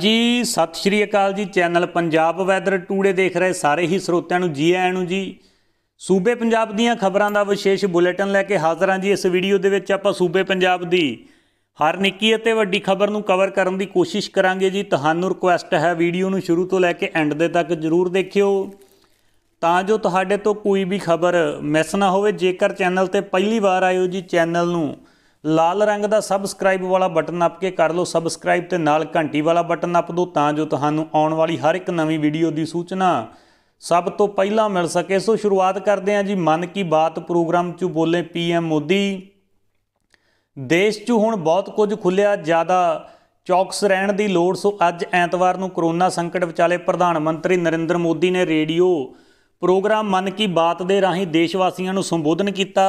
ਜੀ ਸਤਿ ਸ਼੍ਰੀ ਅਕਾਲ ਜੀ ਚੈਨਲ ਪੰਜਾਬ ਵੈਦਰ ਟੂਡੇ ਦੇਖ ਰਹੇ ਸਾਰੇ ਹੀ ਸਰੋਤਿਆਂ ਨੂੰ ਜੀ ਆਇਆਂ ਨੂੰ ਜੀ ਸੂਬੇ ਪੰਜਾਬ ਦੀਆਂ ਖਬਰਾਂ ਦਾ ਵਿਸ਼ੇਸ਼ ਬੁਲੇਟਿਨ ਲੈ ਕੇ ਹਾਜ਼ਰ ਹਾਂ ਜੀ ਇਸ ਵੀਡੀਓ ਦੇ ਵਿੱਚ ਆਪਾਂ ਸੂਬੇ ਪੰਜਾਬ ਦੀ ਹਰ ਨਿੱਕੀ ਅਤੇ ਵੱਡੀ ਖਬਰ ਨੂੰ ਕਵਰ ਕਰਨ ਦੀ ਕੋਸ਼ਿਸ਼ ਕਰਾਂਗੇ ਜੀ ਤੁਹਾਨੂੰ ਰਿਕੁਐਸਟ ਹੈ ਵੀਡੀਓ ਨੂੰ ਸ਼ੁਰੂ ਤੋਂ ਲੈ ਕੇ ਐਂਡ ਦੇ ਤੱਕ ਜ਼ਰੂਰ ਦੇਖਿਓ ਤਾਂ ਜੋ ਤੁਹਾਡੇ ਤੋਂ ਕੋਈ ਵੀ ਖਬਰ ਮਿਸ ਨਾ ਹੋਵੇ ਜੇਕਰ ਚੈਨਲ ਤੇ ਪਹਿਲੀ ਵਾਰ ਆਇਓ ਜੀ ਚੈਨਲ ਨੂੰ ਲਾਲ ਰੰਗ ਦਾ ਸਬਸਕ੍ਰਾਈਬ ਵਾਲਾ ਬਟਨ ਨੱਪ ਕੇ ਕਰ ਲਓ ਸਬਸਕ੍ਰਾਈਬ ਤੇ ਨਾਲ ਘੰਟੀ ਵਾਲਾ ਬਟਨ ਨੱਪ ਦਿਓ ਤਾਂ ਜੋ ਤੁਹਾਨੂੰ ਆਉਣ ਵਾਲੀ ਹਰ ਇੱਕ ਨਵੀਂ ਵੀਡੀਓ ਦੀ ਸੂਚਨਾ ਸਭ ਤੋਂ ਪਹਿਲਾਂ ਮਿਲ ਸਕੇ ਸੋ ਸ਼ੁਰੂਆਤ ਕਰਦੇ ਹਾਂ ਜੀ ਮਨ ਕੀ ਬਾਤ ਪ੍ਰੋਗਰਾਮ 'ਚ ਬੋਲੇ ਪੀਐਮ ਮੋਦੀ ਦੇਸ਼ 'ਚ ਹੁਣ ਬਹੁਤ ਕੁਝ ਖੁੱਲਿਆ ਜ਼ਿਆਦਾ ਚੌਕਸ ਰਹਿਣ ਦੀ ਲੋੜ ਸੋ ਅੱਜ ਐਤਵਾਰ ਨੂੰ ਕਰੋਨਾ ਸੰਕਟ ਵਿਚਾਲੇ ਪ੍ਰਧਾਨ ਮੰਤਰੀ ਨਰਿੰਦਰ ਮੋਦੀ ਨੇ ਰੇਡੀਓ ਪ੍ਰੋਗਰਾਮ ਮਨ ਕੀ ਬਾਤ ਦੇ ਰਾਹੀਂ ਦੇਸ਼ ਵਾਸੀਆਂ ਨੂੰ ਸੰਬੋਧਨ ਕੀਤਾ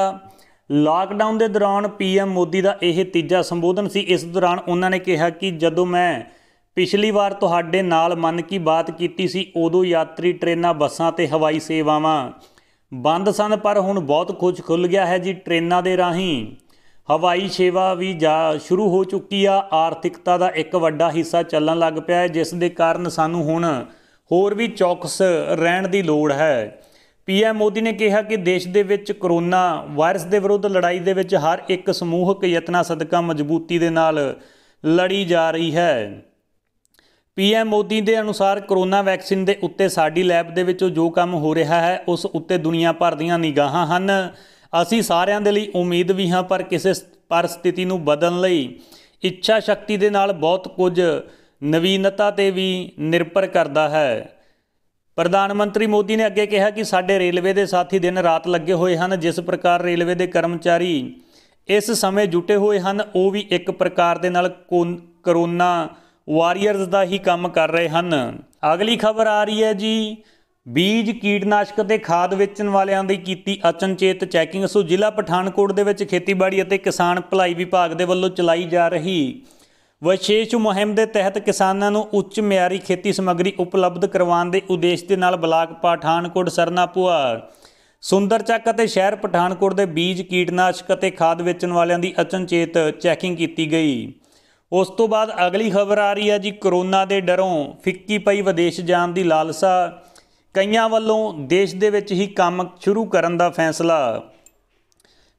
ਲਾਕਡਾਊਨ ਦੇ ਦੌਰਾਨ ਪੀਐਮ ਮੋਦੀ ਦਾ ਇਹ ਤੀਜਾ ਸੰਬੋਧਨ ਸੀ ਇਸ ਦੌਰਾਨ ਉਹਨਾਂ ਨੇ ਕਿਹਾ ਕਿ ਜਦੋਂ ਮੈਂ ਪਿਛਲੀ ਵਾਰ ਤੁਹਾਡੇ ਨਾਲ ਮਨ ਕੀ ਬਾਤ ਕੀਤੀ ਸੀ ਉਦੋਂ ਯਾਤਰੀ ਟ੍ਰੇਨਾਂ ਬੱਸਾਂ ਤੇ ਹਵਾਈ ਸੇਵਾਵਾਂ ਬੰਦ ਸਨ ਪਰ ਹੁਣ ਬਹੁਤ ਕੁਝ ਖੁੱਲ ਗਿਆ ਹੈ ਜੀ ਟ੍ਰੇਨਾਂ ਦੇ ਰਾਹੀਂ ਹਵਾਈ ਸੇਵਾ ਵੀ ਜਾ ਸ਼ੁਰੂ ਹੋ ਚੁੱਕੀ ਆ ਆਰਥਿਕਤਾ ਦਾ ਇੱਕ ਵੱਡਾ ਹਿੱਸਾ ਚੱਲਣ ਲੱਗ ਪਿਆ ਹੈ ਜਿਸ ਦੇ ਕਾਰਨ ਸਾਨੂੰ ਹੁਣ ਹੋਰ ਵੀ ਚੌਕਸ ਰਹਿਣ ਦੀ ਲੋੜ ਹੈ ਪੀਐਮ ਮੋਦੀ ਨੇ ਕਿਹਾ ਕਿ ਦੇਸ਼ ਦੇ ਵਿੱਚ ਕਰੋਨਾ ਵਾਇਰਸ ਦੇ ਵਿਰੁੱਧ ਲੜਾਈ ਦੇ ਵਿੱਚ ਹਰ ਇੱਕ ਸਮੂਹਕ ਯਤਨਾ ਸਦਕਾ ਮਜ਼ਬੂਤੀ ਦੇ ਨਾਲ ਲੜੀ ਜਾ ਰਹੀ ਹੈ ਪੀਐਮ ਮੋਦੀ ਦੇ ਅਨੁਸਾਰ ਕਰੋਨਾ ਵੈਕਸੀਨ ਦੇ ਉੱਤੇ ਸਾਡੀ ਲੈਬ ਦੇ ਵਿੱਚ ਜੋ ਕੰਮ ਹੋ ਰਿਹਾ ਹੈ ਉਸ ਉੱਤੇ ਦੁਨੀਆ ਭਰ ਦੀਆਂ ਨਿਗਾਹਾਂ ਹਨ ਅਸੀਂ ਸਾਰਿਆਂ ਦੇ ਲਈ ਉਮੀਦ ਵੀ ਹਾਂ ਪਰ ਕਿਸੇ ਪਰਿਸਥਿਤੀ ਨੂੰ ਬਦਲਣ ਲਈ ਇੱਛਾ ਸ਼ਕਤੀ ਦੇ ਨਾਲ ਬਹੁਤ ਕੁਝ ਨਵੀਨਤਾ ਤੇ ਵੀ ਨਿਰਭਰ ਕਰਦਾ ਹੈ ਪ੍ਰਧਾਨ ਮੰਤਰੀ ਮੋਦੀ ਨੇ ਅੱਗੇ ਕਿਹਾ ਕਿ ਸਾਡੇ ਰੇਲਵੇ ਦੇ ਸਾਥੀ ਦਿਨ ਰਾਤ ਲੱਗੇ ਹੋਏ ਹਨ ਜਿਸ ਪ੍ਰਕਾਰ ਰੇਲਵੇ ਦੇ ਕਰਮਚਾਰੀ ਇਸ ਸਮੇਂ ਜੁਟੇ ਹੋਏ ਹਨ ਉਹ ਵੀ ਇੱਕ ਪ੍ਰਕਾਰ ਦੇ ਨਾਲ ਕਰੋਨਾ ਵਾਰੀਅਰਸ ਦਾ ਹੀ ਕੰਮ ਕਰ ਰਹੇ ਹਨ ਅਗਲੀ ਖਬਰ ਆ ਰਹੀ ਹੈ ਜੀ ਬੀਜ ਕੀਟਨਾਸ਼ਕ ਤੇ ਖਾਦ ਵੇਚਣ ਵਾਲਿਆਂ ਦੀ ਕੀਤੀ ਅਚਨਚੇਤ ਚੈਕਿੰਗ ਸੋ ਜ਼ਿਲ੍ਹਾ ਪਠਾਨਕੋਟ ਦੇ ਵਿੱਚ ਖੇਤੀਬਾੜੀ ਅਤੇ ਕਿਸਾਨ ਭਲਾਈ ਵਿਭਾਗ ਦੇ ਵੱਲੋਂ ਚਲਾਈ ਜਾ ਰਹੀ ਵਿਸ਼ੇਸ਼ ਮੁਹਿੰਮ ਦੇ ਤਹਿਤ ਕਿਸਾਨਾਂ ਨੂੰ ਉੱਚ ਮਿਆਰੀ ਖੇਤੀ ਸਮੱਗਰੀ ਉਪਲਬਧ ਕਰਵਾਉਣ ਦੇ ਉਦੇਸ਼ ਦੇ ਨਾਲ ਬਲਾਕ ਪਠਾਨਕੋਟ ਸਰਨਾਪੂਆ ਸੁੰਦਰ ਚੱਕ ਅਤੇ ਸ਼ਹਿਰ ਪਠਾਨਕੋਟ ਦੇ ਬੀਜ ਕੀਟਨਾਸ਼ਕ ਅਤੇ ਖਾਦ ਵੇਚਣ ਵਾਲਿਆਂ ਦੀ ਅਚਨਚੇਤ ਚੈਕਿੰਗ ਕੀਤੀ ਗਈ ਉਸ ਤੋਂ ਬਾਅਦ ਅਗਲੀ ਖਬਰ ਆ ਰਹੀ ਹੈ ਜੀ ਕਰੋਨਾ ਦੇ ਡਰੋਂ ਫਿੱਕੀ ਪਈ ਵਿਦੇਸ਼ ਜਾਣ ਦੀ ਲਾਲਸਾ ਕਈਆਂ ਵੱਲੋਂ ਦੇਸ਼ ਦੇ ਵਿੱਚ ਹੀ ਕੰਮ ਸ਼ੁਰੂ ਕਰਨ ਦਾ ਫੈਸਲਾ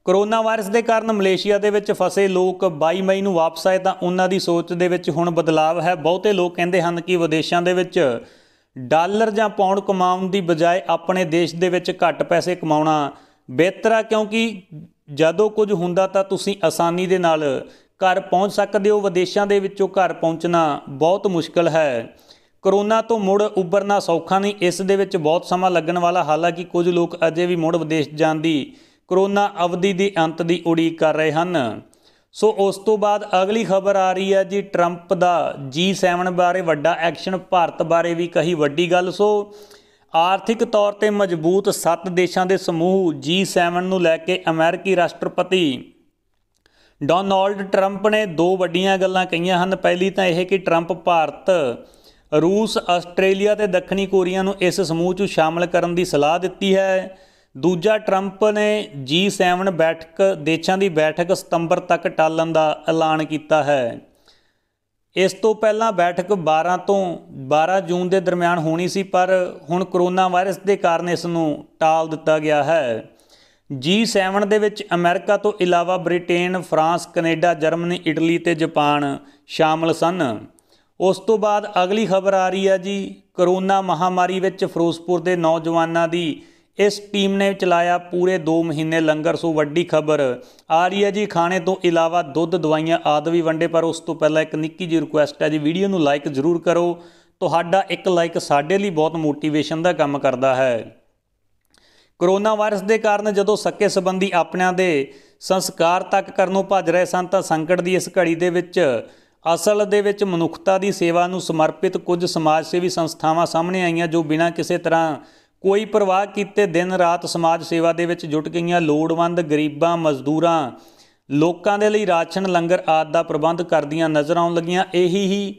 ਕਰੋਨਾ ਵਾਇਰਸ ਦੇ ਕਾਰਨ ਮਲੇਸ਼ੀਆ ਦੇ ਵਿੱਚ ਫਸੇ ਲੋਕ 22 ਮਈ ਨੂੰ ਵਾਪਸ ਆਏ ਤਾਂ ਉਹਨਾਂ ਦੀ ਸੋਚ ਦੇ ਵਿੱਚ ਹੁਣ ਬਦਲਾਅ ਹੈ ਬਹੁਤੇ ਲੋਕ ਕਹਿੰਦੇ ਹਨ ਕਿ ਵਿਦੇਸ਼ਾਂ ਦੇ ਵਿੱਚ ਡਾਲਰ ਜਾਂ ਪੌਂਡ ਕਮਾਉਣ ਦੀ ਬਜਾਏ ਆਪਣੇ ਦੇਸ਼ ਦੇ ਵਿੱਚ ਘੱਟ ਪੈਸੇ ਕਮਾਉਣਾ ਬਿਹਤਰ ਆ ਕਿਉਂਕਿ ਜਦੋਂ ਕੁਝ ਹੁੰਦਾ ਤਾਂ ਤੁਸੀਂ ਆਸਾਨੀ ਦੇ ਨਾਲ ਘਰ ਪਹੁੰਚ ਸਕਦੇ ਹੋ ਵਿਦੇਸ਼ਾਂ ਦੇ ਵਿੱਚੋਂ ਘਰ ਪਹੁੰਚਣਾ ਬਹੁਤ ਮੁਸ਼ਕਲ ਹੈ ਕਰੋਨਾ ਤੋਂ ਮੁੜ ਉੱਭਰਨਾ ਸੌਖਾ ਨਹੀਂ ਇਸ ਦੇ ਵਿੱਚ ਬਹੁਤ ਸਮਾਂ ਲੱਗਣ ਵਾਲਾ ਹਾਲਾਂਕਿ ਕੁਝ ਲੋਕ ਅਜੇ ਵੀ ਮੁੜ ਵਿਦੇਸ਼ ਜਾਣ ਦੀ ਕਰੋਨਾ ਅਵਧੀ ਦੀ ਅੰਤ ਦੀ ਉਡੀਕ ਕਰ ਰਹੇ ਹਨ ਸੋ ਉਸ ਤੋਂ ਬਾਅਦ ਅਗਲੀ ਖਬਰ ਆ ਰਹੀ ਹੈ ਜੀ 트ੰਪ ਦਾ G7 ਬਾਰੇ ਵੱਡਾ ਐਕਸ਼ਨ ਭਾਰਤ ਬਾਰੇ ਵੀ ਕਹੀ ਵੱਡੀ ਗੱਲ ਸੋ ਆਰਥਿਕ ਤੌਰ ਤੇ ਮਜ਼ਬੂਤ 7 ਦੇਸ਼ਾਂ ਦੇ ਸਮੂਹ G7 ਨੂੰ ਲੈ ਕੇ ਅਮਰੀਕੀ ਰਾਸ਼ਟਰਪਤੀ ਡੋਨਾਲਡ 트ੰਪ ਨੇ ਦੋ ਵੱਡੀਆਂ ਗੱਲਾਂ ਕਹੀਆਂ ਹਨ ਪਹਿਲੀ ਤਾਂ ਇਹ ਕਿ 트ੰਪ ਭਾਰਤ ਰੂਸ ਆਸਟ੍ਰੇਲੀਆ ਤੇ ਦੱਖਣੀ ਕੋਰੀਆ ਨੂੰ ਇਸ ਸਮੂਹ 'ਚ ਸ਼ਾਮਲ ਕਰਨ ਦੀ ਸਲਾਹ ਦਿੱਤੀ ਹੈ ਦੂਜਾ ਟਰੰਪ ਨੇ G7 ਬੈਠਕ ਦੇਸ਼ਾਂ ਦੀ ਬੈਠਕ ਸਤੰਬਰ ਤੱਕ ਟਾਲਣ ਦਾ ਐਲਾਨ ਕੀਤਾ ਹੈ ਇਸ ਤੋਂ ਪਹਿਲਾਂ ਬੈਠਕ 12 ਤੋਂ 12 ਜੂਨ ਦੇ ਦਰਮਿਆਨ ਹੋਣੀ ਸੀ ਪਰ ਹੁਣ ਕਰੋਨਾ ਵਾਇਰਸ ਦੇ ਕਾਰਨ ਇਸ ਨੂੰ ਟਾਲ ਦਿੱਤਾ ਗਿਆ ਹੈ G7 ਦੇ ਵਿੱਚ ਅਮਰੀਕਾ ਤੋਂ ਇਲਾਵਾ Britain, France, Canada, Germany, Italy ਤੇ ਜਾਪਾਨ ਸ਼ਾਮਲ ਸਨ ਉਸ ਤੋਂ ਬਾਅਦ ਅਗਲੀ ਖਬਰ ਆ ਰਹੀ ਹੈ ਜੀ ਕਰੋਨਾ ਮਹਾਮਾਰੀ ਵਿੱਚ ਫਿਰੋਜ਼ਪੁਰ ਦੇ ਨੌਜਵਾਨਾਂ ਦੀ ਇਸ ਟੀਮ ਨੇ ਚਲਾਇਆ ਪੂਰੇ 2 ਮਹੀਨੇ ਲੰਗਰ ਸੋ ਵੱਡੀ ਖਬਰ ਆ ਰਹੀ ਹੈ ਜੀ ਖਾਣੇ ਤੋਂ ਇਲਾਵਾ ਦੁੱਧ ਦਵਾਈਆਂ ਆਦਿ ਵੀ ਵੰਡੇ ਪਰ ਉਸ ਤੋਂ ਪਹਿਲਾਂ ਇੱਕ ਨਿੱਕੀ ਜੀ ਰਿਕੁਐਸਟ ਹੈ ਜੀ ਵੀਡੀਓ ਨੂੰ ਲਾਈਕ ਜ਼ਰੂਰ ਕਰੋ ਤੁਹਾਡਾ ਇੱਕ ਲਾਈਕ ਸਾਡੇ ਲਈ ਬਹੁਤ ਮੋਟੀਵੇਸ਼ਨ ਦਾ ਕੰਮ ਕਰਦਾ ਹੈ ਕਰੋਨਾ ਵਾਇਰਸ ਦੇ ਕਾਰਨ ਜਦੋਂ ਸੱਕੇ ਸੰਬੰਧੀ ਆਪਣਿਆਂ ਦੇ ਸੰਸਕਾਰ ਤੱਕ ਕਰਨੋਂ ਭੱਜ ਰਹੇ ਸਨ ਤਾਂ ਸੰਕਟ ਦੀ ਇਸ ਘੜੀ ਦੇ ਵਿੱਚ ਅਸਲ ਦੇ ਵਿੱਚ ਮਨੁੱਖਤਾ ਦੀ ਸੇਵਾ ਨੂੰ ਸਮਰਪਿਤ ਕੁਝ ਸਮਾਜ ਸੇਵੀ ਸੰਸਥਾਵਾਂ ਸਾਹਮਣੇ ਆਈਆਂ ਜੋ ਬਿਨਾਂ ਕਿਸੇ ਤਰ੍ਹਾਂ ਕੋਈ ਪ੍ਰਵਾਹ ਕੀਤੇ ਦਿਨ ਰਾਤ ਸਮਾਜ ਸੇਵਾ ਦੇ ਵਿੱਚ ਜੁਟ ਗਈਆਂ ਲੋੜਵੰਦ ਗਰੀਬਾਂ ਮਜ਼ਦੂਰਾਂ ਲੋਕਾਂ ਦੇ ਲਈ ਰਾਸ਼ਨ ਲੰਗਰ ਆਦ ਦਾ ਪ੍ਰਬੰਧ ਕਰਦੀਆਂ ਨਜ਼ਰ ਆਉਣ ਲੱਗੀਆਂ ਇਹੀ ਹੀ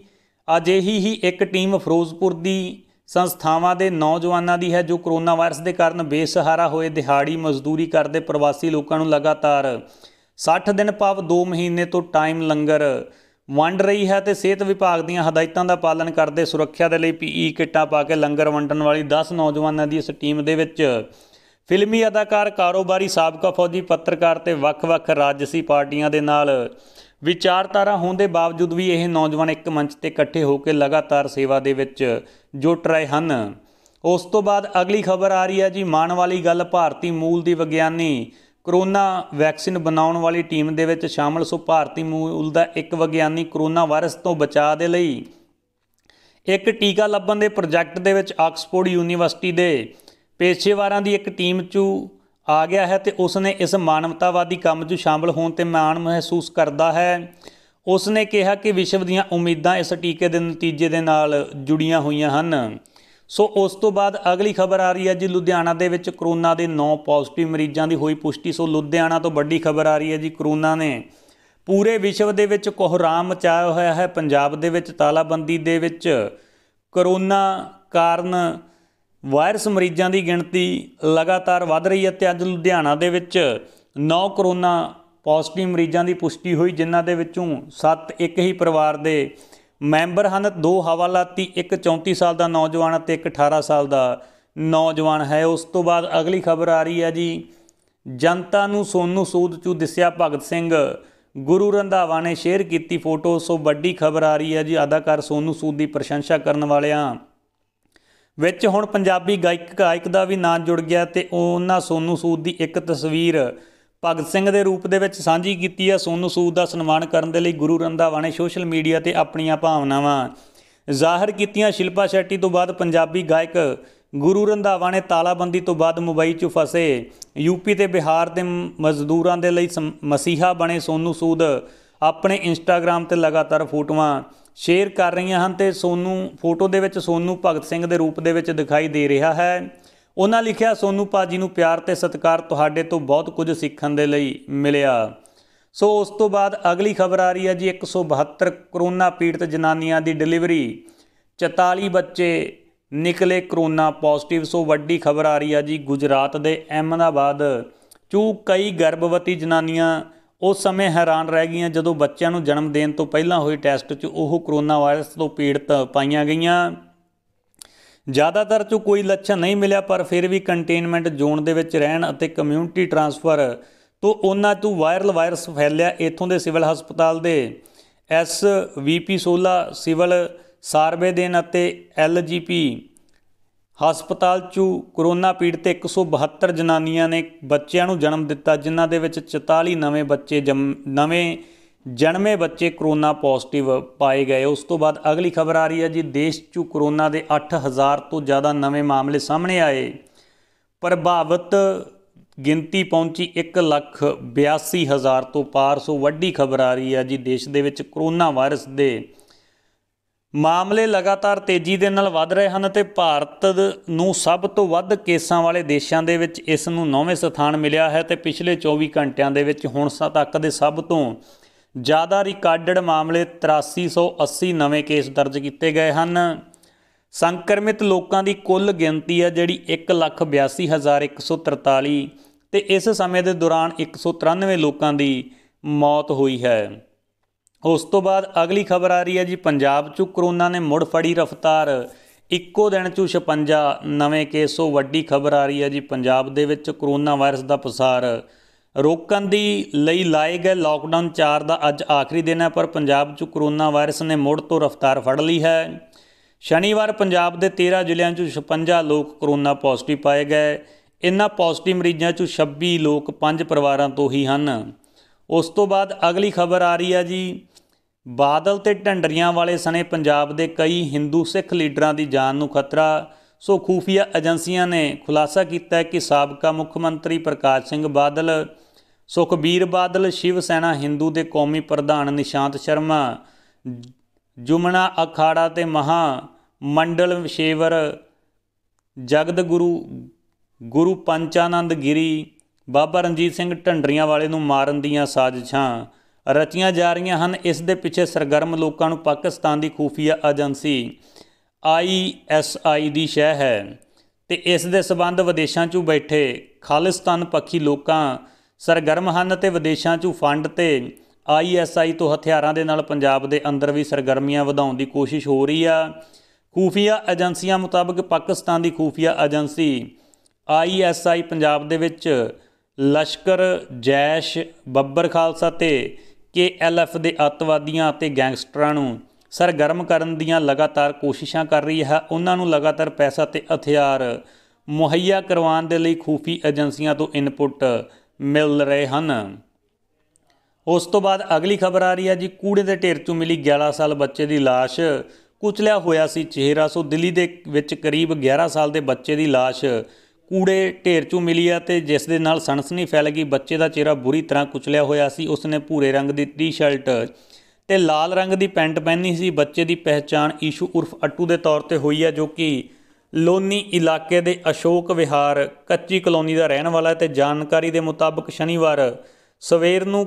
ਅੱਜ ਇਹੀ ਹੀ ਇੱਕ ਟੀਮ ਫਿਰੋਜ਼ਪੁਰ ਦੀ ਸੰਸਥਾਵਾਂ ਦੇ ਨੌਜਵਾਨਾਂ ਦੀ ਹੈ ਜੋ ਕਰੋਨਾ ਵਾਇਰਸ ਦੇ ਕਾਰਨ ਬੇਸਹਾਰਾ ਹੋਏ ਦਿਹਾੜੀ ਮਜ਼ਦੂਰੀ ਕਰਦੇ ਪ੍ਰਵਾਸੀ ਲੋਕਾਂ ਨੂੰ ਲਗਾਤਾਰ 60 ਦਿਨ ਪਵ 2 ਮਹੀਨੇ ਤੋਂ ਟਾਈਮ ਲੰਗਰ ਵੰਡ ਰਹੀ ਹੈ ਤੇ ਸਿਹਤ ਵਿਭਾਗ ਦੀਆਂ ਹਦਾਇਤਾਂ ਦਾ ਪਾਲਣ ਕਰਦੇ ਸੁਰੱਖਿਆ ਦੇ ਲਈ ਪੀਈ ਕਿੱਟਾਂ ਪਾ ਕੇ ਲੰਗਰ ਵੰਡਣ ਵਾਲੀ 10 ਨੌਜਵਾਨਾਂ ਦੀ ਇਸ ਟੀਮ ਦੇ ਵਿੱਚ ਫਿਲਮੀ ਅਦਾਕਾਰ ਕਾਰੋਬਾਰੀ ਸਾਬਕਾ ਫੌਜੀ ਪੱਤਰਕਾਰ ਤੇ ਵੱਖ-ਵੱਖ ਰਾਜਸੀ ਪਾਰਟੀਆਂ ਦੇ ਨਾਲ ਵਿਚਾਰਧਾਰਾ ਹੋਣ ਦੇ ਬਾਵਜੂਦ ਵੀ ਇਹ ਨੌਜਵਾਨ ਇੱਕ ਮੰਚ ਤੇ ਇਕੱਠੇ ਹੋ ਕੇ ਲਗਾਤਾਰ ਸੇਵਾ ਦੇ ਵਿੱਚ ਜੁਟ ਰਹੇ ਹਨ ਉਸ ਤੋਂ ਬਾਅਦ ਅਗਲੀ ਖਬਰ ਆ ਰਹੀ ਹੈ ਜੀ ਮਾਨ ਵਾਲੀ ਗੱਲ ਭਾਰਤੀ ਮੂਲ ਦੀ ਵਿਗਿਆਨੀ ਕਰੋਨਾ ਵੈਕਸੀਨ ਬਣਾਉਣ ਵਾਲੀ ਟੀਮ ਦੇ ਵਿੱਚ ਸ਼ਾਮਲ ਸੋ ਭਾਰਤੀ ਮੂਲ ਦਾ ਇੱਕ ਵਿਗਿਆਨੀ ਕਰੋਨਾ ਵਾਇਰਸ ਤੋਂ ਬਚਾਅ ਦੇ ਲਈ ਇੱਕ ਟੀਕਾ ਲੱਭਣ ਦੇ ਪ੍ਰੋਜੈਕਟ ਦੇ ਵਿੱਚ ਆਕਸਫੋਰਡ ਯੂਨੀਵਰਸਿਟੀ ਦੇ ਪੇਸ਼ੇਵਾਰਾਂ ਦੀ ਇੱਕ ਟੀਮ ਚੂ ਆ ਗਿਆ ਹੈ ਤੇ ਉਸ ਨੇ ਇਸ ਮਾਨਵਤਾਵਾਦੀ ਕੰਮ 'ਚ ਸ਼ਾਮਲ ਹੋਣ ਤੇ ਮਾਣ ਮਹਿਸੂਸ ਕਰਦਾ ਹੈ ਉਸ ਨੇ ਕਿਹਾ ਕਿ ਵਿਸ਼ਵ ਦੀਆਂ ਉਮੀਦਾਂ ਇਸ ਟੀਕੇ ਦੇ ਨਤੀਜੇ ਦੇ ਨਾਲ ਜੁੜੀਆਂ ਹੋਈਆਂ ਹਨ ਸੋ ਉਸ ਤੋਂ ਬਾਅਦ ਅਗਲੀ ਖਬਰ ਆ ਰਹੀ ਹੈ ਜੀ ਲੁਧਿਆਣਾ ਦੇ ਵਿੱਚ ਕਰੋਨਾ ਦੇ 9 ਪੋਜ਼ਿਟਿਵ ਮਰੀਜ਼ਾਂ ਦੀ ਹੋਈ ਪੁਸ਼ਟੀ ਸੋ ਲੁਧਿਆਣਾ ਤੋਂ ਵੱਡੀ ਖਬਰ ਆ ਰਹੀ ਹੈ ਜੀ ਕਰੋਨਾ ਨੇ ਪੂਰੇ ਵਿਸ਼ਵ ਦੇ ਵਿੱਚ ਕੋਹਰਾਮ ਮਚਾਇਆ ਹੋਇਆ ਹੈ ਪੰਜਾਬ ਦੇ ਵਿੱਚ ਤਾਲਾਬੰਦੀ ਦੇ ਵਿੱਚ ਕਰੋਨਾ ਕਾਰਨ ਵਾਇਰਸ ਮਰੀਜ਼ਾਂ ਦੀ ਗਿਣਤੀ ਲਗਾਤਾਰ ਵਧ ਰਹੀ ਹੈ ਤੇ ਅੱਜ ਲੁਧਿਆਣਾ ਦੇ ਵਿੱਚ 9 ਕਰੋਨਾ ਪੋਜ਼ਿਟਿਵ ਮਰੀਜ਼ਾਂ ਦੀ ਪੁਸ਼ਟੀ ਹੋਈ ਜਿਨ੍ਹਾਂ ਦੇ ਵਿੱਚੋਂ 7 ਇੱਕ ਹੀ ਪਰਿਵਾਰ ਦੇ ਮੈਂਬਰ ਹਨ ਦੋ ਹਵਾਲਾਤੀ ਇੱਕ 34 ਸਾਲ ਦਾ ਨੌਜਵਾਨ ਅਤੇ ਇੱਕ 18 ਸਾਲ ਦਾ ਨੌਜਵਾਨ ਹੈ ਉਸ ਤੋਂ ਬਾਅਦ ਅਗਲੀ ਖਬਰ ਆ ਰਹੀ ਹੈ ਜੀ ਜਨਤਾ ਨੂੰ ਸੋਨੂ ਸੂਦ ਚੂ ਦਿਸਿਆ ਭਗਤ ਸਿੰਘ ਗੁਰੂ ਰੰਧਾਵਾ ਨੇ ਸ਼ੇਅਰ ਕੀਤੀ ਫੋਟੋ ਸੋ ਵੱਡੀ ਖਬਰ ਆ ਰਹੀ ਹੈ ਜੀ ਅਦਾਕਾਰ ਸੋਨੂ ਸੂਦ ਦੀ ਪ੍ਰਸ਼ੰਸਾ ਕਰਨ ਵਾਲਿਆਂ ਵਿੱਚ ਹੁਣ ਪੰਜਾਬੀ ਗਾਇਕ ਗਾਇਕ ਦਾ ਵੀ ਨਾਂ ਜੁੜ ਗਿਆ ਤੇ ਉਹਨਾਂ ਸੋਨੂ ਸੂਦ ਦੀ ਇੱਕ ਤਸਵੀਰ ਭਗਤ ਸਿੰਘ ਦੇ ਰੂਪ ਦੇ ਵਿੱਚ ਸਾਂਝੀ ਕੀਤੀ ਹੈ ਸੋਨੂ ਸੂਦ ਦਾ ਸਨਮਾਨ ਕਰਨ ਦੇ ਲਈ ਗੁਰੂ ਰੰਧਾਵਾ ਨੇ ਸੋਸ਼ਲ ਮੀਡੀਆ ਤੇ ਆਪਣੀਆਂ ਭਾਵਨਾਵਾਂ ਜ਼ਾਹਰ ਕੀਤੀਆਂ ਸ਼ਿਲਪਾ ਸ਼ੈਟੀ ਤੋਂ ਬਾਅਦ ਪੰਜਾਬੀ ਗਾਇਕ ਗੁਰੂ ਰੰਧਾਵਾ ਨੇ ਤਾਲਾਬੰਦੀ ਤੋਂ ਬਾਅਦ ਮੁੰਬਈ 'ਚ ਫਸੇ ਯੂਪੀ ਤੇ ਬਿਹਾਰ ਦੇ ਮਜ਼ਦੂਰਾਂ ਦੇ ਲਈ ਮਸੀਹਾ ਬਣੇ ਸੋਨੂ ਸੂਦ ਆਪਣੇ ਇੰਸਟਾਗ੍ਰam ਤੇ ਲਗਾਤਾਰ ਫੋਟੋਆਂ ਸ਼ੇਅਰ ਕਰ ਰਹੀਆਂ ਹਨ ਤੇ ਸੋਨੂ ਫੋਟੋ ਦੇ ਵਿੱਚ ਸੋਨੂ ਭਗਤ ਸਿੰਘ ਦੇ ਰੂਪ ਦੇ ਵਿੱਚ ਦਿਖਾਈ ਦੇ ਰਿਹਾ ਹੈ ਉਹਨਾਂ ਲਿਖਿਆ ਸੋਨੂ ਪਾਜੀ ਨੂੰ ਪਿਆਰ ਤੇ ਸਤਿਕਾਰ ਤੁਹਾਡੇ ਤੋਂ ਬਹੁਤ ਕੁਝ ਸਿੱਖਣ ਦੇ ਲਈ ਮਿਲਿਆ ਸੋ ਉਸ ਤੋਂ ਬਾਅਦ ਅਗਲੀ ਖਬਰ ਆ ਰਹੀ ਹੈ ਜੀ 172 ਕਰੋਨਾ ਪੀੜਤ ਜਨਾਨੀਆਂ ਦੀ ਡਿਲੀਵਰੀ 44 ਬੱਚੇ ਨਿਕਲੇ ਕਰੋਨਾ ਪੋਜ਼ਿਟਿਵ ਸੋ ਵੱਡੀ ਖਬਰ ਆ ਰਹੀ ਹੈ ਜੀ ਗੁਜਰਾਤ ਦੇ ਅਹਿਮਦਾਬਾਦ ਚੂ ਕਈ ਗਰਭਵਤੀ ਜਨਾਨੀਆਂ ਉਸ ਸਮੇਂ ਹੈਰਾਨ ਰਹਿ ਗਈਆਂ ਜਦੋਂ ਬੱਚਿਆਂ ਨੂੰ ਜਨਮ ਦੇਣ ਤੋਂ ਪਹਿਲਾਂ ਹੋਏ ਟੈਸਟ 'ਚ ਉਹ ਕਰੋਨਾ ਵਾਇਰਸ ਤੋਂ ਪੀੜਤ ਪਾਈਆਂ ਗਈਆਂ ਜ਼ਿਆਦਾਤਰ 'ਚ ਕੋਈ ਲੱਛਣ ਨਹੀਂ ਮਿਲਿਆ ਪਰ ਫਿਰ ਵੀ ਕੰਟੇਨਮੈਂਟ ਜ਼ੋਨ ਦੇ ਵਿੱਚ ਰਹਿਣ ਅਤੇ ਕਮਿਊਨਿਟੀ ਟਰਾਂਸਫਰ ਤੋਂ ਉਹਨਾਂ ਤੋਂ ਵਾਇਰਲ ਵਾਇਰਸ ਫੈਲਿਆ ਇਥੋਂ ਦੇ ਸਿਵਲ ਹਸਪਤਾਲ ਦੇ ਐਸ ਵੀਪੀ 16 ਸਿਵਲ ਸਾਰਵੇ ਦੇਨ ਅਤੇ ਐਲਜੀਪੀ ਹਸਪਤਾਲ 'ਚ ਕੋਰੋਨਾ ਪੀੜਤ 172 ਜਨਾਨੀਆਂ ਨੇ ਬੱਚਿਆਂ ਨੂੰ ਜਨਮ ਦਿੱਤਾ ਜਿਨ੍ਹਾਂ ਦੇ ਵਿੱਚ 44 ਨਵੇਂ ਬੱਚੇ ਨਵੇਂ ਜਨਮੇ ਬੱਚੇ ਕਰੋਨਾ ਪੋਜ਼ਿਟਿਵ ਪਾਏ ਗਏ ਉਸ ਤੋਂ ਬਾਅਦ ਅਗਲੀ ਖਬਰ ਆ ਰਹੀ ਹੈ ਜੀ ਦੇਸ਼ 'ਚ ਕਰੋਨਾ ਦੇ 8000 ਤੋਂ ਜ਼ਿਆਦਾ ਨਵੇਂ ਮਾਮਲੇ ਸਾਹਮਣੇ ਆਏ ਪ੍ਰਭਾਵਿਤ ਗਿਣਤੀ ਪਹੁੰਚੀ 182000 ਤੋਂ ਪਾਰ ਸੋ ਵੱਡੀ ਖਬਰ ਆ ਰਹੀ ਹੈ ਜੀ ਦੇਸ਼ ਦੇ ਵਿੱਚ ਕਰੋਨਾ ਵਾਇਰਸ ਦੇ ਮਾਮਲੇ ਲਗਾਤਾਰ ਤੇਜ਼ੀ ਦੇ ਨਾਲ ਵੱਧ ਰਹੇ ਹਨ ਤੇ ਭਾਰਤ ਨੂੰ ਸਭ ਤੋਂ ਵੱਧ ਕੇਸਾਂ ਵਾਲੇ ਦੇਸ਼ਾਂ ਦੇ ਵਿੱਚ ਇਸ ਨੂੰ ਨੌਵੇਂ ਸਥਾਨ ਮਿਲਿਆ ਹੈ ਤੇ ਪਿਛਲੇ 24 ਘੰਟਿਆਂ ਦੇ ਵਿੱਚ ਹੁਣ ਤੱਕ ਦੇ ਸਭ ਤੋਂ ਜ਼ਿਆਦਾ ਰਿਕਾਰਡਡ ਮਾਮਲੇ 8380 ਨਵੇਂ ਕੇਸ ਦਰਜ ਕੀਤੇ ਗਏ ਹਨ ਸੰਕਰਮਿਤ ਲੋਕਾਂ ਦੀ ਕੁੱਲ ਗਿਣਤੀ ਹੈ ਜਿਹੜੀ 182143 ਤੇ ਇਸ ਸਮੇਂ ਦੇ ਦੌਰਾਨ 193 ਲੋਕਾਂ ਦੀ ਮੌਤ ਹੋਈ ਹੈ ਉਸ ਤੋਂ ਬਾਅਦ ਅਗਲੀ ਖਬਰ ਆ ਰਹੀ ਹੈ ਜੀ ਪੰਜਾਬ 'ਚ ਕਰੋਨਾ ਨੇ ਮੁੜ ਫੜੀ ਰਫ਼ਤਾਰ ਇੱਕੋ ਦਿਨ 'ਚ 56 ਨਵੇਂ ਕੇਸ ਵੱਡੀ ਖਬਰ ਆ ਰਹੀ ਹੈ ਜੀ ਪੰਜਾਬ ਦੇ ਵਿੱਚ ਕਰੋਨਾ ਵਾਇਰਸ ਦਾ ਪਸਾਰ ਰੋਕਣ ਦੀ ਲਈ ਲਾਏ ਗਏ ਲਾਕਡਾਊਨ 4 ਦਾ ਅੱਜ ਆਖਰੀ ਦਿਨ ਹੈ ਪਰ ਪੰਜਾਬ 'ਚ ਕੋਰੋਨਾ ਵਾਇਰਸ ਨੇ ਮੁੜ ਤੋਂ ਰਫ਼ਤਾਰ ਫੜ ਲਈ ਹੈ ਸ਼ਨੀਵਾਰ ਪੰਜਾਬ ਦੇ 13 ਜ਼ਿਲ੍ਹਿਆਂ 'ਚ 56 ਲੋਕ ਕੋਰੋਨਾ ਪੋਜ਼ਿਟਿਵ ਪਾਏ ਗਏ ਇਨ੍ਹਾਂ ਪੋਜ਼ਿਟਿਵ ਮਰੀਜ਼ਾਂ 'ਚ 26 ਲੋਕ ਪੰਜ ਪਰਿਵਾਰਾਂ ਤੋਂ ਹੀ ਹਨ ਉਸ ਤੋਂ ਬਾਅਦ ਅਗਲੀ ਖਬਰ ਆ ਰਹੀ ਹੈ ਜੀ ਬਾਦਲ ਤੇ ਢੰਡਰੀਆਂ ਵਾਲੇ ਸਣੇ ਪੰਜਾਬ ਦੇ ਕਈ ਹਿੰਦੂ ਸਿੱਖ ਲੀਡਰਾਂ ਦੀ ਜਾਨ ਨੂੰ ਖਤਰਾ ਸੋ ਖੂਫੀਆ ਏਜੰਸੀਆਂ ਨੇ ਖੁਲਾਸਾ ਕੀਤਾ ਹੈ ਕਿ ਸਾਬਕਾ ਮੁੱਖ ਮੰਤਰੀ ਪ੍ਰਕਾਸ਼ ਸਿੰਘ ਬਾਦਲ ਸੁਖਬੀਰ ਬਾਦਲ ਸ਼ਿਵ ਸੈਨਾ ਹਿੰਦੂ ਦੇ ਕੌਮੀ ਪ੍ਰਧਾਨ ਨਿਸ਼ਾਂਤ ਸ਼ਰਮਾ ਜੁਮਨਾ ਅਖਾੜਾ ਤੇ ਮਹਾ ਮੰਡਲ ਵਿਸ਼ੇਵਰ ਜਗਤ ਗੁਰੂ ਗੁਰੂ ਪੰਚਾਨੰਦ ਗਿਰੀ ਬਾਬਾ ਰਣਜੀਤ ਸਿੰਘ ਢੰਡਰੀਆਂ ਵਾਲੇ ਨੂੰ ਮਾਰਨ ਦੀਆਂ ਸਾਜ਼ਿਸ਼ਾਂ ਰਚੀਆਂ ਜਾ ਰਹੀਆਂ ਹਨ ਇਸ ਦੇ ਪਿੱਛੇ ਸਰਗਰਮ ਲੋਕਾਂ ਨੂੰ ਪਾਕਿਸਤਾਨ ਦੀ ਖੂਫੀਆ ਏਜੰਸੀ ਆਈਐਸਆਈ ਦੀ ਸ਼ਹਿ ਹੈ ਤੇ ਇਸ ਦੇ ਸਬੰਧ ਵਿਦੇਸ਼ਾਂ 'ਚੋਂ ਬੈਠੇ ਖਾਲਿਸਤਾਨ ਪੱਖੀ ਲੋਕਾਂ ਸਰਗਰਮ ਹਨ ਤੇ ਵਿਦੇਸ਼ਾਂ 'ਚੋਂ ਫੰਡ ਤੇ ਆਈਐਸਆਈ ਤੋਂ ਹਥਿਆਰਾਂ ਦੇ ਨਾਲ ਪੰਜਾਬ ਦੇ ਅੰਦਰ ਵੀ ਸਰਗਰਮੀਆਂ ਵਧਾਉਣ ਦੀ ਕੋਸ਼ਿਸ਼ ਹੋ ਰਹੀ ਆ ਖੂਫੀਆ ਏਜੰਸੀਆਂ ਮੁਤਾਬਕ ਪਾਕਿਸਤਾਨ ਦੀ ਖੂਫੀਆ ਏਜੰਸੀ ਆਈਐਸਆਈ ਪੰਜਾਬ ਦੇ ਵਿੱਚ ਲਸ਼ਕਰ ਜੈਸ਼ ਬੱਬਰ ਖਾਲਸਾ ਤੇ ਕੇਐਲਐਫ ਦੇ ਅੱਤਵਾਦੀਆਂ ਅਤੇ ਗੈਂਗਸਟਰਾਂ ਨੂੰ ਸਰਗਰਮ ਕਰਨ ਦੀਆਂ ਲਗਾਤਾਰ ਕੋਸ਼ਿਸ਼ਾਂ ਕਰ ਰਹੀ ਹੈ ਉਹਨਾਂ ਨੂੰ ਲਗਾਤਾਰ ਪੈਸਾ ਤੇ ਹਥਿਆਰ ਮੁਹੱਈਆ ਕਰਵਾਉਣ ਦੇ ਲਈ ਖੂਫੀ ਏਜੰਸੀਆਂ ਤੋਂ ਇਨਪੁਟ ਮਿਲ ਰਹੇ ਹਨ ਉਸ ਤੋਂ ਬਾਅਦ ਅਗਲੀ ਖਬਰ ਆ ਰਹੀ ਹੈ ਜੀ ਕੂੜੇ ਦੇ ਢੇਰ ਚੋਂ ਮਿਲੀ 11 ਸਾਲ ਬੱਚੇ ਦੀ লাশ ਕੁਚਲਿਆ ਹੋਇਆ ਸੀ ਚਿਹਰਾ ਸੋ ਦਿੱਲੀ ਦੇ ਵਿੱਚ ਕਰੀਬ 11 ਸਾਲ ਦੇ ਬੱਚੇ ਦੀ লাশ ਕੂੜੇ ਢੇਰ ਚੋਂ ਮਿਲੀ ਆ ਤੇ ਜਿਸ ਦੇ ਨਾਲ ਸਨਸਨੀ ਫੈਲ ਗਈ ਬੱਚੇ ਦਾ ਚਿਹਰਾ ਬੁਰੀ ਤਰ੍ਹਾਂ ਕੁਚਲਿਆ ਹੋਇਆ ਸੀ ਉਸ ਨੇ ਭੂਰੇ ਰੰਗ ਦੀ ਟੀ-ਸ਼ਰਟ ਤੇ ਲਾਲ ਰੰਗ ਦੀ ਪੈਂਟ ਪਹਿਨੀ ਸੀ ਬੱਚੇ ਦੀ ਪਹਿਚਾਣ ਈਸ਼ੂ ਉਰਫ ਅਟੂ ਦੇ ਤੌਰ ਤੇ ਹੋਈ ਹੈ ਜੋ ਕਿ ਲੋਨੀ ਇਲਾਕੇ ਦੇ ਅਸ਼ੋਕ ਵਿਹਾਰ ਕੱਚੀ ਕਲੋਨੀ ਦਾ ਰਹਿਣ ਵਾਲਾ ਤੇ ਜਾਣਕਾਰੀ ਦੇ ਮੁਤਾਬਕ ਸ਼ਨੀਵਾਰ ਸਵੇਰ ਨੂੰ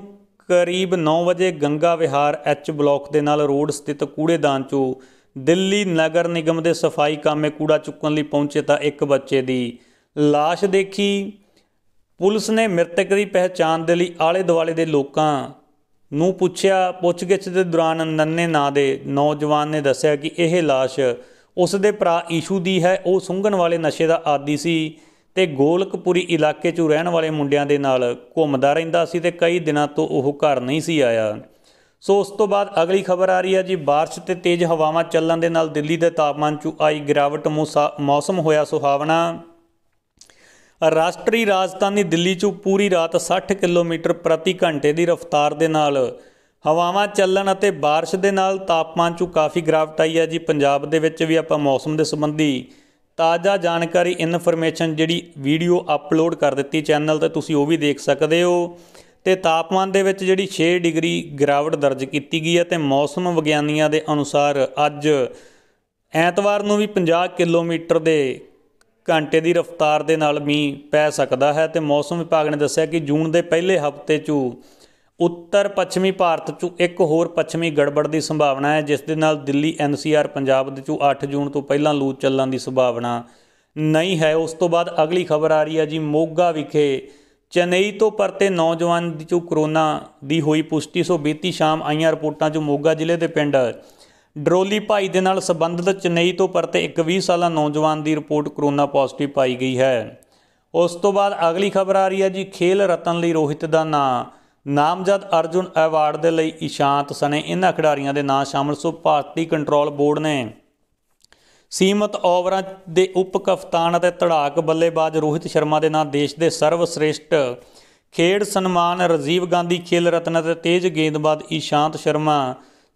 ਕਰੀਬ 9 ਵਜੇ ਗੰਗਾ ਵਿਹਾਰ ਐਚ ਬਲਾਕ ਦੇ ਨਾਲ ਰੋਡ ਸਥਿਤ ਕੂੜੇਦਾਨ ਚੋਂ ਦਿੱਲੀ ਨਗਰ ਨਿਗਮ ਦੇ ਸਫਾਈ ਕਾਮੇ ਕੂੜਾ ਚੁੱਕਣ ਲਈ ਪਹੁੰਚੇ ਤਾਂ ਇੱਕ ਬੱਚੇ ਦੀ ਲਾਸ਼ ਦੇਖੀ ਪੁਲਿਸ ਨੇ ਮ੍ਰਿਤਕ ਦੀ ਪਹਿਚਾਣ ਦੇ ਲਈ ਆਲੇ ਦੁਆਲੇ ਦੇ ਲੋਕਾਂ ਨੂੰ ਪੁੱਛਿਆ ਪੁੱਛਗਿੱਛ ਦੇ ਦੌਰਾਨ ਨੰਨੇ ਨਾਂ ਦੇ ਨੌਜਵਾਨ ਨੇ ਦੱਸਿਆ ਕਿ ਇਹ ਲਾਸ਼ ਉਸ ਦੇ ਭਰਾ ਈਸ਼ੂ ਦੀ ਹੈ ਉਹ ਸੁੰਘਣ ਵਾਲੇ ਨਸ਼ੇ ਦਾ ਆਦੀ ਸੀ ਤੇ ਗੋਲਕਪੁਰੀ ਇਲਾਕੇ 'ਚ ਰਹਿਣ ਵਾਲੇ ਮੁੰਡਿਆਂ ਦੇ ਨਾਲ ਘੁੰਮਦਾ ਰਹਿੰਦਾ ਸੀ ਤੇ ਕਈ ਦਿਨਾਂ ਤੋਂ ਉਹ ਘਰ ਨਹੀਂ ਸੀ ਆਇਆ ਸੋ ਉਸ ਤੋਂ ਬਾਅਦ ਅਗਲੀ ਖਬਰ ਆ ਰਹੀ ਹੈ ਜੀ بارش ਤੇ ਤੇਜ਼ ਹਵਾਵਾਂ ਚੱਲਣ ਦੇ ਨਾਲ ਦਿੱਲੀ ਦੇ ਤਾਪਮਾਨ 'ਚ ਆਈ ਗਿਰਾਵਟ ਮੌਸਮ ਹੋਇਆ ਸੁਹਾਵਣਾ ਰਾਸ਼ਟਰੀ ਰਾਜਧਾਨੀ ਦਿੱਲੀ 'ਚ ਪੂਰੀ ਰਾਤ 60 ਕਿਲੋਮੀਟਰ ਪ੍ਰਤੀ ਘੰਟੇ ਦੀ ਰਫ਼ਤਾਰ ਦੇ ਨਾਲ ਹਵਾਵਾਂ ਚੱਲਣ ਅਤੇ بارش ਦੇ ਨਾਲ ਤਾਪਮਾਨ 'ਚ ਕਾਫੀ ਗਿਰਾਵਟ ਆਈ ਹੈ ਜੀ ਪੰਜਾਬ ਦੇ ਵਿੱਚ ਵੀ ਆਪਾਂ ਮੌਸਮ ਦੇ ਸੰਬੰਧੀ ਤਾਜ਼ਾ ਜਾਣਕਾਰੀ ਇਨਫੋਰਮੇਸ਼ਨ ਜਿਹੜੀ ਵੀਡੀਓ ਅਪਲੋਡ ਕਰ ਦਿੱਤੀ ਚੈਨਲ ਤੇ ਤੁਸੀਂ ਉਹ ਵੀ ਦੇਖ ਸਕਦੇ ਹੋ ਤੇ ਤਾਪਮਾਨ ਦੇ ਵਿੱਚ ਜਿਹੜੀ 6 ਡਿਗਰੀ ਗਿਰਾਵਟ ਦਰਜ ਕੀਤੀ ਗਈ ਹੈ ਤੇ ਮੌਸਮ ਵਿਗਿਆਨੀਆਂ ਦੇ ਅਨੁਸਾਰ ਅੱਜ ਐਤਵਾਰ ਨੂੰ ਵੀ 50 ਕਿਲੋਮੀਟਰ ਦੇ ਘੰਟੇ ਦੀ ਰਫ਼ਤਾਰ ਦੇ ਨਾਲ ਮੀਂਹ ਪੈ ਸਕਦਾ ਹੈ ਤੇ ਮੌਸਮ ਵਿਭਾਗ ਨੇ ਦੱਸਿਆ ਕਿ ਜੂਨ ਦੇ ਪਹਿਲੇ ਹਫ਼ਤੇ 'ਚ ਉੱਤਰ ਪੱਛਮੀ ਭਾਰਤ 'ਚ ਇੱਕ ਹੋਰ ਪੱਛਮੀ ਗੜਬੜ ਦੀ ਸੰਭਾਵਨਾ ਹੈ ਜਿਸ ਦੇ ਨਾਲ ਦਿੱਲੀ ਐਨਸੀਆਰ ਪੰਜਾਬ ਦੇ 'ਚੋਂ 8 ਜੂਨ ਤੋਂ ਪਹਿਲਾਂ ਲੂ ਚੱਲਣ ਦੀ ਸੰਭਾਵਨਾ ਨਹੀਂ ਹੈ ਉਸ ਤੋਂ ਬਾਅਦ ਅਗਲੀ ਖਬਰ ਆ ਰਹੀ ਹੈ ਜੀ ਮੋਗਾ ਵਿਖੇ ਚੇਨਈ ਤੋਂ ਪਰਤੇ ਨੌਜਵਾਨ ਦੀ ਚੋਂ ਕਰੋਨਾ ਦੀ ਹੋਈ ਪੁਸ਼ਟੀ ਸੋ ਬੀਤੀ ਸ਼ਾਮ ਆਈਆਂ ਰਿਪੋਰਟਾਂ 'ਚ ਮੋਗਾ ਜ਼ਿਲ੍ਹੇ ਦੇ ਪਿੰਡ ਡਰੋਲੀ ਭਾਈ ਦੇ ਨਾਲ ਸੰਬੰਧਿਤ ਚੇਨਈ ਤੋਂ ਪਰਤੇ ਇੱਕ 20 ਸਾਲਾ ਨੌਜਵਾਨ ਦੀ ਰਿਪੋਰਟ ਕਰੋਨਾ ਪੋਜ਼ਿਟਿਵ ਪਾਈ ਗਈ ਹੈ ਉਸ ਤੋਂ ਬਾਅਦ ਅਗਲੀ ਖਬਰ ਆ ਰਹੀ ਹੈ ਜੀ ਖੇਲ ਰਤਨ ਲਈ ਰੋਹਿਤ ਦਾ ਨਾਂ ਨਾਮਜ਼ਦ ਅਰਜੁਨ ਅਵਾਰਡ ਦੇ ਲਈ ਇਸ਼ਾਂਤ ਸਨੇ ਇਹਨਾਂ ਖਿਡਾਰੀਆਂ ਦੇ ਨਾਂ ਸ਼ਾਮਲ ਸੋ ਭਾਰਤੀ ਕੰਟਰੋਲ ਬੋਰਡ ਨੇ ਸੀਮਤ ਓਵਰਾਂ ਦੇ ਉਪ ਕਪਤਾਨ ਅਤੇ ਧੜਾਕ ਬੱਲੇਬਾਜ਼ ਰੋਹਿਤ ਸ਼ਰਮਾ ਦੇ ਨਾਂ ਦੇਸ਼ ਦੇ ਸਰਵ ਸ੍ਰੇਸ਼ਟ ਖੇਡ ਸਨਮਾਨ ਰਜੀਵ ਗਾਂਧੀ ਖੇਲ ਰਤਨ ਅਤੇ ਤੇਜ਼ ਗੇਂਦਬਾਜ਼ ਇਸ਼ਾਂਤ ਸ਼ਰਮਾ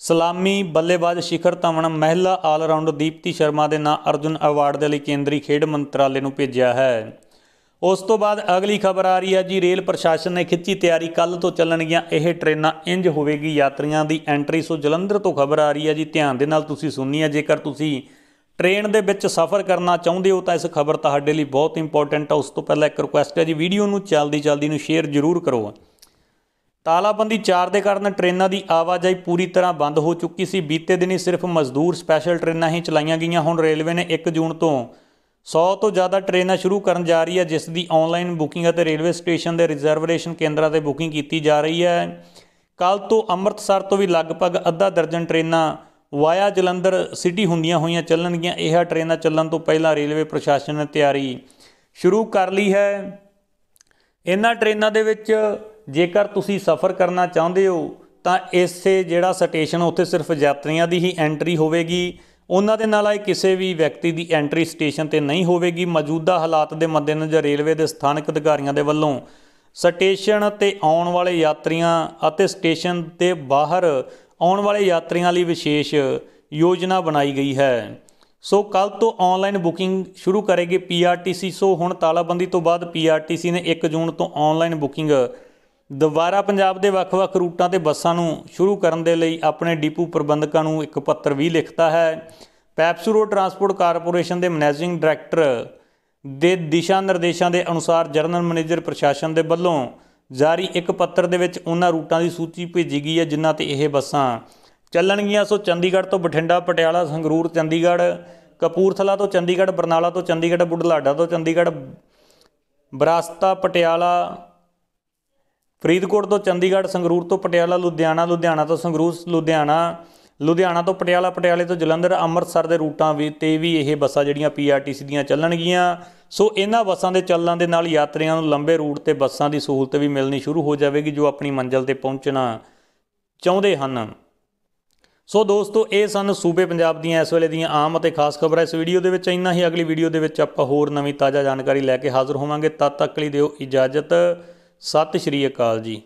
ਸਲਾਮੀ ਬੱਲੇਬਾਜ਼ ਸ਼ਿਖਰ ਧਵਨ ਮਹਿਲਾ ਆਲਰਾਊਂਡਰ ਦੀਪਤੀ ਸ਼ਰਮਾ ਦੇ ਨਾਂ ਅਰਜੁਨ ਅਵਾਰਡ ਦੇ ਲਈ ਕੇਂਦਰੀ ਖੇਡ ਮੰਤਰਾਲੇ ਨੂੰ ਭੇਜਿਆ ਹੈ ਉਸ ਤੋਂ ਬਾਅਦ ਅਗਲੀ ਖਬਰ ਆ ਰਹੀ ਹੈ ਜੀ ਰੇਲ ਪ੍ਰਸ਼ਾਸਨ ਨੇ ਖਿੱਚੀ ਤਿਆਰੀ ਕੱਲ ਤੋਂ ਚੱਲਣਗੀਆਂ ਇਹ ਟ੍ਰੇਨਾਂ ਇੰਜ ਹੋਵੇਗੀ ਯਾਤਰੀਆਂ ਦੀ ਐਂਟਰੀ ਸੋ ਜਲੰਧਰ ਤੋਂ ਖਬਰ ਆ ਰਹੀ ਹੈ ਜੀ ਧਿਆਨ ਦੇ ਨਾਲ ਤੁਸੀਂ ਸੁਣਨੀ ਹੈ ਜੇਕਰ ਤੁਸੀਂ ਟ੍ਰੇਨ ਦੇ ਵਿੱਚ ਸਫ਼ਰ ਕਰਨਾ ਚਾਹੁੰਦੇ ਹੋ ਤਾਂ ਇਸ ਖਬਰ ਤੁਹਾਡੇ ਲਈ ਬਹੁਤ ਇੰਪੋਰਟੈਂਟ ਹੈ ਉਸ ਤੋਂ ਪਹਿਲਾਂ ਇੱਕ ਰਿਕੁਐਸਟ ਹੈ ਜੀ ਵੀਡੀਓ ਨੂੰ ਜਲਦੀ ਜਲਦੀ ਨੂੰ ਸ਼ੇਅਰ ਜ਼ਰੂਰ ਕਰੋ ਤਾਲਾਬੰਦੀ 4 ਦੇ ਕਾਰਨ ਟ੍ਰੇਨਾਂ ਦੀ ਆਵਾਜਾਈ ਪੂਰੀ ਤਰ੍ਹਾਂ ਬੰਦ ਹੋ ਚੁੱਕੀ ਸੀ ਬੀਤੇ ਦਿਨੀ ਸਿਰਫ ਮਜ਼ਦੂਰ ਸਪੈਸ਼ਲ ਟ੍ਰੇਨਾਂ ਹੀ ਚਲਾਈਆਂ ਗਈਆਂ ਹੁਣ ਰੇਲਵੇ ਨੇ 1 ਜੂਨ ਤੋਂ 100 ਤੋਂ ਜ਼ਿਆਦਾ ਟ੍ਰੇਨਾਂ ਸ਼ੁਰੂ ਕਰਨ ਜਾ ਰਹੀ ਹੈ ਜਿਸ ਦੀ ਆਨਲਾਈਨ ਬੁਕਿੰਗ ਅਤੇ ਰੇਲਵੇ ਸਟੇਸ਼ਨ ਦੇ ਰਿਜ਼ਰਵੇਸ਼ਨ ਕੇਂਦਰਾਂ ਤੇ ਬੁਕਿੰਗ ਕੀਤੀ ਜਾ ਰਹੀ ਹੈ ਕੱਲ ਤੋਂ ਅੰਮ੍ਰਿਤਸਰ ਤੋਂ ਵੀ ਲਗਭਗ ਅੱਧਾ ਦਰਜਨ ਟ੍ਰੇਨਾਂ ਵਾਇਆ ਜਲੰਧਰ ਸਿਟੀ ਹੁੰਦੀਆਂ ਹੋਈਆਂ ਚੱਲਣਗੀਆਂ ਇਹ ਟ੍ਰੇਨਾਂ ਚੱਲਣ ਤੋਂ ਪਹਿਲਾਂ ਰੇਲਵੇ ਪ੍ਰਸ਼ਾਸਨ ਨੇ ਤਿਆਰੀ ਸ਼ੁਰੂ ਕਰ ਲਈ ਹੈ ਇਹਨਾਂ ਟ੍ਰੇਨਾਂ ਦੇ ਵਿੱਚ ਜੇਕਰ ਤੁਸੀਂ ਸਫ਼ਰ ਕਰਨਾ ਚਾਹੁੰਦੇ ਹੋ ਤਾਂ ਇਸੇ ਜਿਹੜਾ ਸਟੇਸ਼ਨ ਉੱਥੇ ਸਿਰਫ ਯਾਤਰੀਆਂ ਦੀ ਹੀ ਐਂਟਰੀ ਹੋਵੇਗੀ ਉਹਨਾਂ ਦੇ ਨਾਲ ਆਏ ਕਿਸੇ ਵੀ ਵਿਅਕਤੀ ਦੀ ਐਂਟਰੀ ਸਟੇਸ਼ਨ ਤੇ ਨਹੀਂ ਹੋਵੇਗੀ ਮੌਜੂਦਾ ਹਾਲਾਤ ਦੇ ਮੱਦੇਨਜ਼ਰ ਰੇਲਵੇ ਦੇ ਸਥਾਨਕ ਅਧਿਕਾਰੀਆਂ ਦੇ ਵੱਲੋਂ ਸਟੇਸ਼ਨ ਤੇ ਆਉਣ ਵਾਲੇ ਯਾਤਰੀਆਂ ਅਤੇ ਸਟੇਸ਼ਨ ਤੇ ਬਾਹਰ ਆਉਣ ਵਾਲੇ ਯਾਤਰੀਆਂ ਲਈ ਵਿਸ਼ੇਸ਼ ਯੋਜਨਾ ਬਣਾਈ ਗਈ ਹੈ ਸੋ ਕੱਲ ਤੋਂ ਆਨਲਾਈਨ ਬੁਕਿੰਗ ਸ਼ੁਰੂ ਕਰੇਗੀ ਪੀਆਰਟੀਸੀ ਸੋ ਹੁਣ ਤਾਲਾਬੰਦੀ ਤੋਂ ਬਾਅਦ ਪੀਆਰਟੀਸੀ ਨੇ 1 ਜੂਨ ਤੋਂ ਆਨਲਾਈਨ ਬੁਕਿੰਗ ਦੁਬਾਰਾ ਪੰਜਾਬ ਦੇ ਵੱਖ-ਵੱਖ ਰੂਟਾਂ ਤੇ ਬੱਸਾਂ ਨੂੰ ਸ਼ੁਰੂ ਕਰਨ ਦੇ ਲਈ ਆਪਣੇ ਡਿਪੂ ਪ੍ਰਬੰਧਕਾਂ ਨੂੰ ਇੱਕ ਪੱਤਰ ਵੀ ਲਿਖਤਾ ਹੈ ਪੈਪਸੂਰੋ ਟਰਾਂਸਪੋਰਟ ਕਾਰਪੋਰੇਸ਼ਨ ਦੇ ਮੈਨੇਜਿੰਗ ਡਾਇਰੈਕਟਰ ਦੇ ਦਿਸ਼ਾ ਨਿਰਦੇਸ਼ਾਂ ਦੇ ਅਨੁਸਾਰ ਜਨਰਲ ਮੈਨੇਜਰ ਪ੍ਰਸ਼ਾਸਨ ਦੇ ਵੱਲੋਂ ਜਾਰੀ ਇੱਕ ਪੱਤਰ ਦੇ ਵਿੱਚ ਉਹਨਾਂ ਰੂਟਾਂ ਦੀ ਸੂਚੀ ਭੇਜੀ ਗਈ ਹੈ ਜਿਨ੍ਹਾਂ ਤੇ ਇਹ ਬੱਸਾਂ ਚੱਲਣਗੀਆਂ ਸੋ ਚੰਡੀਗੜ੍ਹ ਤੋਂ ਬਠਿੰਡਾ ਪਟਿਆਲਾ ਸੰਗਰੂਰ ਚੰਡੀਗੜ੍ਹ ਕਪੂਰਥਲਾ ਤੋਂ ਚੰਡੀਗੜ੍ਹ ਬਰਨਾਲਾ ਤੋਂ ਚੰਡੀਗੜ੍ਹ ਬੁੱਢਲਾਡਾ ਤੋਂ ਚੰਡੀਗੜ੍ਹ ਬਰਾਸਤਾ ਪਟਿਆਲਾ ਫਰੀਦਕੋਟ ਤੋਂ ਚੰਡੀਗੜ੍ਹ ਸੰਗਰੂਰ ਤੋਂ ਪਟਿਆਲਾ ਲੁਧਿਆਣਾ ਲੁਧਿਆਣਾ ਤੋਂ ਸੰਗਰੂਰ ਲੁਧਿਆਣਾ ਲੁਧਿਆਣਾ ਤੋਂ ਪਟਿਆਲਾ ਪਟਿਆਲੇ ਤੋਂ ਜਲੰਧਰ ਅੰਮ੍ਰਿਤਸਰ ਦੇ ਰੂਟਾਂ ਵੀ ਤੇ ਵੀ ਇਹ ਬੱਸਾਂ ਜਿਹੜੀਆਂ ਪੀਆਰਟੀਸੀ ਦੀਆਂ ਚੱਲਣਗੀਆਂ ਸੋ ਇਹਨਾਂ ਬੱਸਾਂ ਦੇ ਚੱਲਣ ਦੇ ਨਾਲ ਯਾਤਰੀਆਂ ਨੂੰ ਲੰਬੇ ਰੂਟ ਤੇ ਬੱਸਾਂ ਦੀ ਸਹੂਲਤ ਵੀ ਮਿਲਣੀ ਸ਼ੁਰੂ ਹੋ ਜਾਵੇਗੀ ਜੋ ਆਪਣੀ ਮੰਜ਼ਿਲ ਤੇ ਪਹੁੰਚਣਾ ਚਾਹੁੰਦੇ ਹਨ ਸੋ ਦੋਸਤੋ ਇਹ ਸਨ ਸੂਬੇ ਪੰਜਾਬ ਦੀਆਂ ਇਸ ਵੇਲੇ ਦੀਆਂ ਆਮ ਅਤੇ ਖਾਸ ਖਬਰਾਂ ਇਸ ਵੀਡੀਓ ਦੇ ਵਿੱਚ ਇੰਨਾ ਹੀ ਅਗਲੀ ਵੀਡੀਓ ਦੇ ਵਿੱਚ ਆਪਾਂ ਹੋਰ ਨਵੀਂ ਤਾਜ਼ਾ ਜਾਣਕਾਰੀ ਲੈ ਕੇ ਹਾਜ਼ਰ ਹੋਵਾਂਗੇ ਤਦ ਤੱਕ ਲਈ ਦਿਓ ਇਜਾਜ਼ਤ ਸਤਿ ਸ਼੍ਰੀ ਅਕਾਲ ਜੀ